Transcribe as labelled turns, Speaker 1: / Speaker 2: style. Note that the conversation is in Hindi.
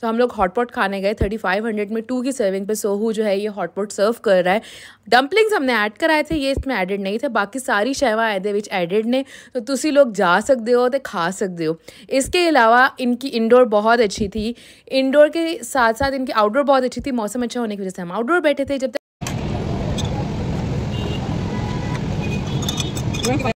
Speaker 1: तो हम लोग हॉटपॉट खाने गए थर्टी फाइव हंड्रेड में टू की सर्विंग पे सोहू जो है ये हॉटपॉट सर्व कर रहा है डम्पलिंग्स हमने ऐड कराए थे ये इसमें एडिड नहीं थे बाकी सारी शेवा एदे विच एडिड ने तो तुम लोग जा सकते हो तो खा सकते हो इसके अलावा इनकी इंडोर बहुत अच्छी थी इंडोर के साथ साथ इनकी आउटडोर बहुत अच्छी थी मौसम अच्छा होने की वजह से हम आउटडोर बैठे थे जब
Speaker 2: तक